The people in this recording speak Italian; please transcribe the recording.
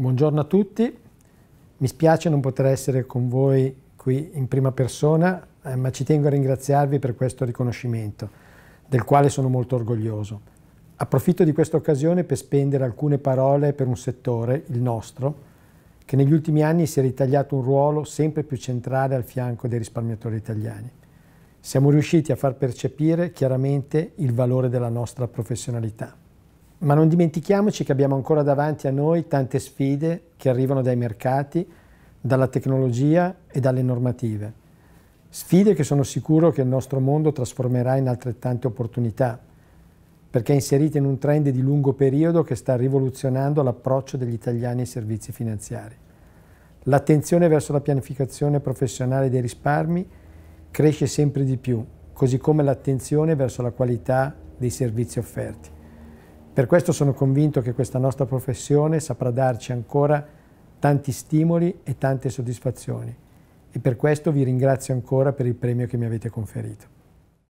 Buongiorno a tutti, mi spiace non poter essere con voi qui in prima persona, eh, ma ci tengo a ringraziarvi per questo riconoscimento, del quale sono molto orgoglioso. Approfitto di questa occasione per spendere alcune parole per un settore, il nostro, che negli ultimi anni si è ritagliato un ruolo sempre più centrale al fianco dei risparmiatori italiani. Siamo riusciti a far percepire chiaramente il valore della nostra professionalità. Ma non dimentichiamoci che abbiamo ancora davanti a noi tante sfide che arrivano dai mercati, dalla tecnologia e dalle normative. Sfide che sono sicuro che il nostro mondo trasformerà in altrettante opportunità, perché è inserita in un trend di lungo periodo che sta rivoluzionando l'approccio degli italiani ai servizi finanziari. L'attenzione verso la pianificazione professionale dei risparmi cresce sempre di più, così come l'attenzione verso la qualità dei servizi offerti. Per questo sono convinto che questa nostra professione saprà darci ancora tanti stimoli e tante soddisfazioni e per questo vi ringrazio ancora per il premio che mi avete conferito.